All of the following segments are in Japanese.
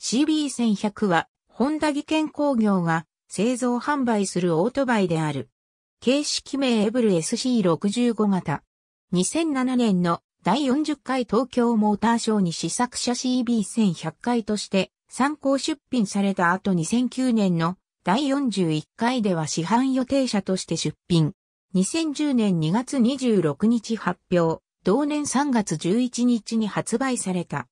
CB1100 は、ホンダ技研工業が製造販売するオートバイである。形式名エブル SC65 型。2007年の第40回東京モーターショーに試作車 CB1100 回として参考出品された後2009年の第41回では市販予定車として出品。2010年2月26日発表、同年3月11日に発売された。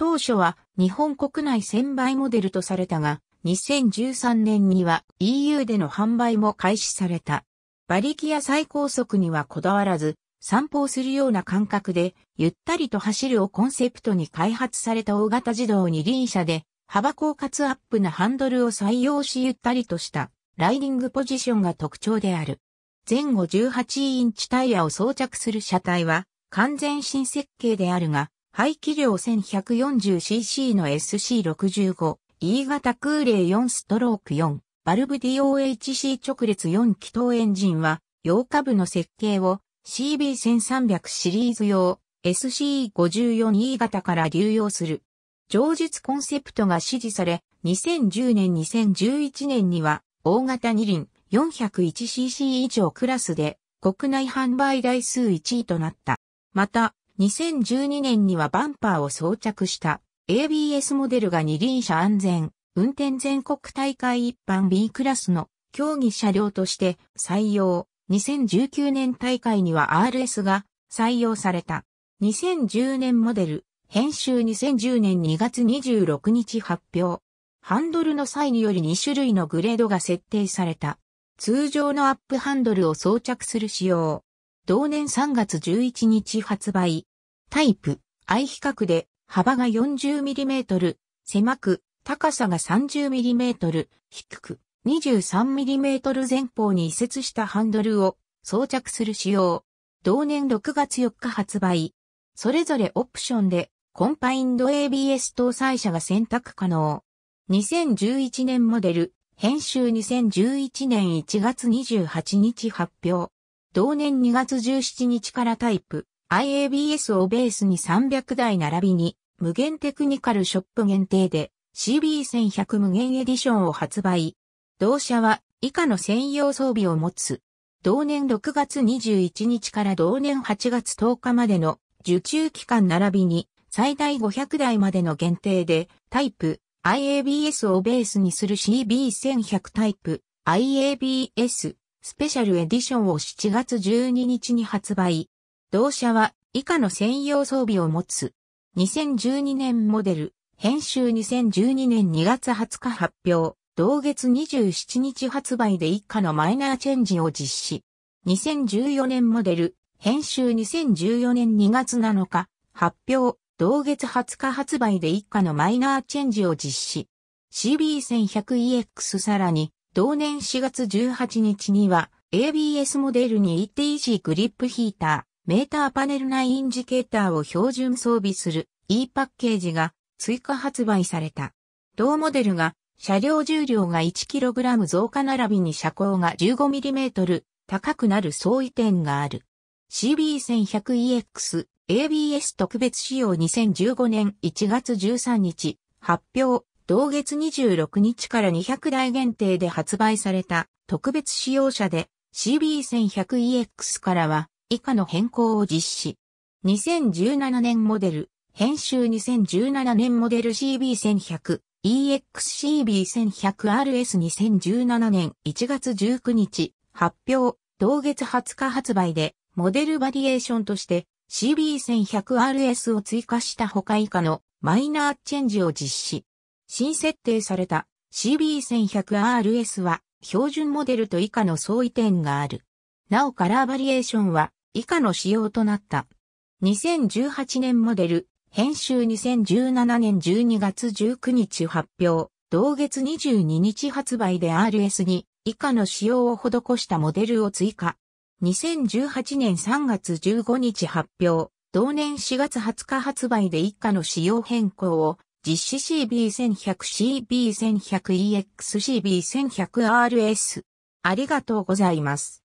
当初は日本国内1000倍モデルとされたが、2013年には EU での販売も開始された。馬力や最高速にはこだわらず、散歩をするような感覚で、ゆったりと走るをコンセプトに開発された大型自動二輪車で、幅高かつアップなハンドルを採用しゆったりとしたライディングポジションが特徴である。前後18インチタイヤを装着する車体は完全新設計であるが、排気量 1140cc の SC65、E 型空冷4ストローク4、バルブ DOHC 直列4気筒エンジンは、洋下部の設計を CB1300 シリーズ用 SC54E 型から流用する。上述コンセプトが支持され、2010年2011年には、大型二輪 401cc 以上クラスで、国内販売台数1位となった。また、2012年にはバンパーを装着した ABS モデルが二輪車安全運転全国大会一般 B クラスの競技車両として採用。2019年大会には RS が採用された。2010年モデル、編集2010年2月26日発表。ハンドルの際により2種類のグレードが設定された。通常のアップハンドルを装着する仕様。同年3月11日発売。タイプ、I 比較で、幅が 40mm、狭く、高さが 30mm、低く、23mm 前方に移設したハンドルを装着する仕様。同年6月4日発売。それぞれオプションで、コンパインド ABS 搭載車が選択可能。2011年モデル、編集2011年1月28日発表。同年2月17日からタイプ、IABS をベースに300台並びに無限テクニカルショップ限定で CB1100 無限エディションを発売。同社は以下の専用装備を持つ。同年6月21日から同年8月10日までの受注期間並びに最大500台までの限定でタイプ IABS をベースにする CB1100 タイプ IABS スペシャルエディションを7月12日に発売。同社は以下の専用装備を持つ。2012年モデル、編集2012年2月20日発表、同月27日発売で以下のマイナーチェンジを実施。2014年モデル、編集2014年2月7日発表、同月20日発売で以下のマイナーチェンジを実施。CB1100EX さらに、同年4月18日には、ABS モデルに ETG グリップヒーター、メーターパネル内インジケーターを標準装備する E パッケージが追加発売された。同モデルが車両重量が 1kg 増加並びに車高が 15mm 高くなる相違点がある。CB1100EX ABS 特別仕様2015年1月13日発表同月26日から200台限定で発売された特別仕様車で CB1100EX からは以下の変更を実施。2017年モデル、編集2017年モデル CB1100、EXCB1100RS2017 年1月19日、発表、同月20日発売で、モデルバリエーションとして CB1100RS を追加した他以下のマイナーチェンジを実施。新設定された CB1100RS は標準モデルと以下の相違点がある。なおカラーバリエーションは以下の仕様となった。2018年モデル、編集2017年12月19日発表、同月22日発売で r s に以下の仕様を施したモデルを追加。2018年3月15日発表、同年4月20日発売で以下の仕様変更を実施 CB1100CB1100EX CB1100RS。ありがとうございます。